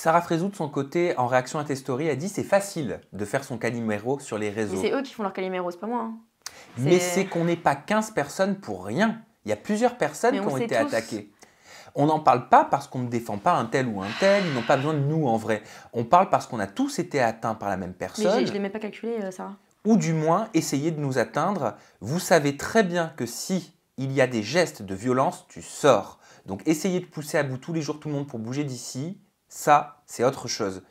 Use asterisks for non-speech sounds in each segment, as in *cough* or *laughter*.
Sarah Frézou, de son côté, en réaction à tes stories, a dit c'est facile de faire son calimero sur les réseaux. Mais c'est eux qui font leur calimero, c'est pas moi. Hein. Mais c'est euh, qu'on n'est pas 15 personnes pour rien. Il y a plusieurs personnes qui ont été attaquées. On n'en parle pas parce qu'on ne défend pas un tel ou un tel, ils n'ont pas besoin de nous en vrai. On parle parce qu'on a tous été atteints par la même personne. Mais je ne l'ai pas calculé, euh, Sarah. Ou du moins, essayer de nous atteindre. Vous savez très bien que si il y a des gestes de violence, tu sors. Donc essayez de pousser à bout tous les jours tout le monde pour bouger d'ici. Ça, c'est autre chose.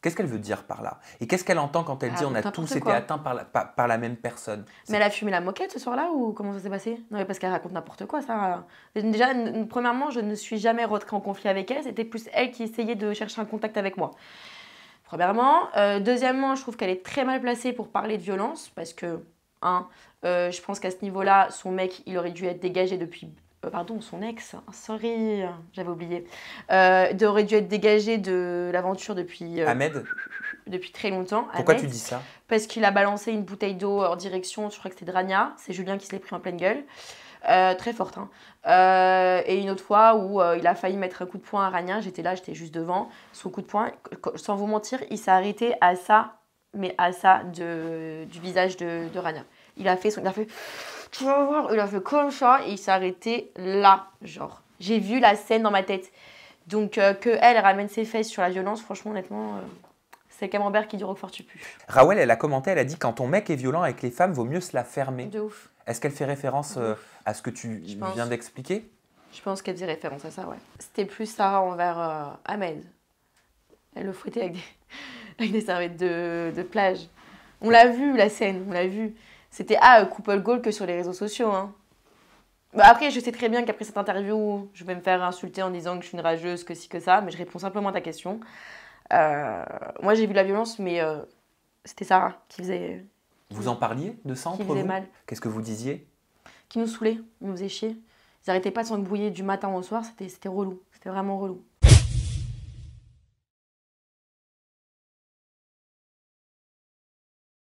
Qu'est-ce qu'elle veut dire par là Et qu'est-ce qu'elle entend quand elle ah, dit on a tous été atteints par la, par, la, même personne Mais elle a fumé la moquette ce soir-là ou comment ça s'est passé Non, mais parce qu'elle raconte n'importe quoi, ça. Déjà, premièrement, je ne suis jamais rentrée en conflit avec elle. C'était plus elle qui essayait de chercher un contact avec moi. Premièrement. Euh, deuxièmement, je trouve qu'elle est très mal placée pour parler de violence parce que, un, euh, je pense qu'à ce niveau-là, son mec, il aurait dû être dégagé depuis euh, pardon, son ex, sorry, j'avais oublié, euh, aurait dû être dégagé de l'aventure depuis. Euh, Ahmed Depuis très longtemps. Pourquoi tu dis ça Parce qu'il a balancé une bouteille d'eau en direction, je crois que c'était Drania, c'est Julien qui se l'est pris en pleine gueule. Euh, très forte. Hein. et une autre fois où il a failli mettre un coup de poing à Rania, j'étais là, j'étais juste devant. Son coup de poing, sans vous mentir, il s'est arrêté à ça, mais à ça de, du visage de, Rania. Il a fait son. Il a fait voir, il a fait comme ça et il s'est arrêté là, genre. J'ai vu la scène dans ma tête. Donc qu'elle euh, que elle ramène ses fesses sur la violence, franchement, honnêtement, euh, c'est Camembert qui dit Roquefort tu pues. Rawel, elle a commenté, elle a dit quand ton mec est violent avec les femmes, vaut mieux se la fermer. De ouf. Est-ce qu'elle fait référence euh, à ce que tu viens d'expliquer Je pense qu'elle faisait référence à ça, ouais. C'était plus ça envers Ahmed. Elle le fouettait avec des, *laughs* avec des serviettes de plage. On l'a vu la scène, on l'a vu c'était à ah, couple goal que sur les réseaux sociaux. Hein. Bah, après, je sais très bien qu'après cette interview, je vais me faire insulter en disant que je suis une rageuse, que si, que ça, mais je réponds simplement à ta question. Euh, moi, j'ai vu la violence, mais euh, c'était Sarah qui faisait. Vous en parliez de ça entre mal. Qu'est-ce que vous disiez Qui nous saoulait, nous faisait chier. Ils n'arrêtaient pas de brouiller du matin au soir, c'était relou, c'était vraiment relou.